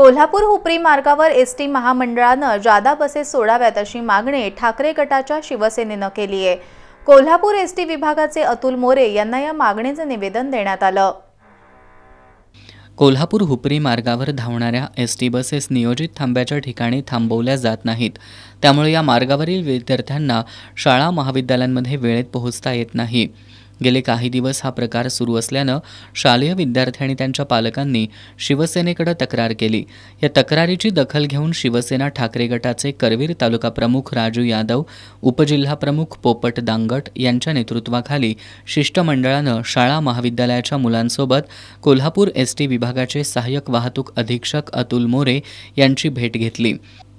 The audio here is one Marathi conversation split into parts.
कोल्हापूर हुपरी मार्गावर एस टी महामंडळानं जादा बसेस सोडाव्यात अशी मागणी ठाकरे गटाच्या शिवसेनेनं केली आहे कोल्हापूर एस टी विभागाचे अतुल मोरे यांना या मागणीचं निवेदन देण्यात आलं कोल्हापूर हुपरी मार्गावर धावणाऱ्या एस टी बसेस नियोजित थांब्याच्या ठिकाणी थांबवल्या जात नाहीत त्यामुळे या मार्गावरील विद्यार्थ्यांना शाळा महाविद्यालयांमध्ये वेळेत पोहोचता येत नाही गेले काही दिवस हा प्रकार सुरू असल्यानं शालेय विद्यार्थी आणि त्यांच्या पालकांनी शिवसेनेकडे तक्रार केली या तक्रारीची दखल घेऊन शिवसेना ठाकरे गटाचे करवीर तालुका प्रमुख राजू यादव प्रमुख पोपट दांगट यांच्या नेतृत्वाखाली शिष्टमंडळानं शाळा महाविद्यालयाच्या मुलांसोबत कोल्हापूर एस टी विभागाचे सहाय्यक वाहतूक अधीक्षक अतुल मोरे यांची भेट घेतली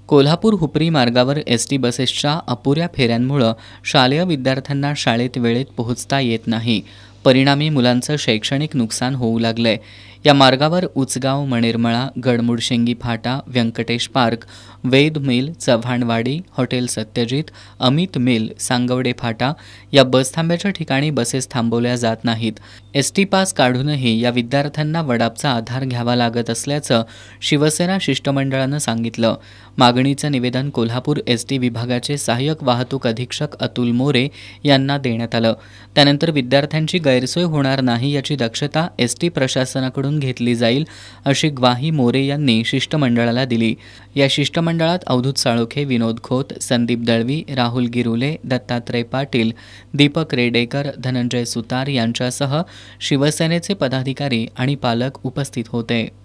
कोल्हापूर हुपरी मार्गावर एस टी बसेसच्या अपुऱ्या फेऱ्यांमुळं शालेय विद्यार्थ्यांना शाळेत वेळेत पोहोचता येत नाही परिणामी मुलांचं शैक्षणिक नुकसान होऊ लागलंय या मार्गावर उचगाव मणिरमळा गडमुडशेंगी फाटा Venkatesh park Ved mill Chavanwadi hotel Satyajit Amit mill Sangwade फाटा या बस थांब्याच्या ठिकाणी बसेस थांबवल्या जात नाहीत एस टी पास काढूनही या विद्यार्थ्यांना वडापचा आधार घ्यावा लागत असल्याचं शिवसेना शिष्टमंडळानं सांगितलं मागणीचं निवेदन कोल्हापूर एस टी विभागाचे सहाय्यक वाहतूक अधीक्षक अतुल मोरे यांना देण्यात आलं त्यानंतर विद्यार्थ्यांची गैरसोय होणार नाही याची दक्षता एस टी प्रशासनाकडून करून घेतली जाईल अशी ग्वाही मोरे यांनी शिष्टमंडळाला दिली या शिष्टमंडळात अवधूत साळोखे विनोद खोत संदीप दळवी राहुल गिरुले दत्तात्रय पाटील दीपक रेडेकर धनंजय सुतार यांच्यासह शिवसेनेचे पदाधिकारी आणि पालक उपस्थित होते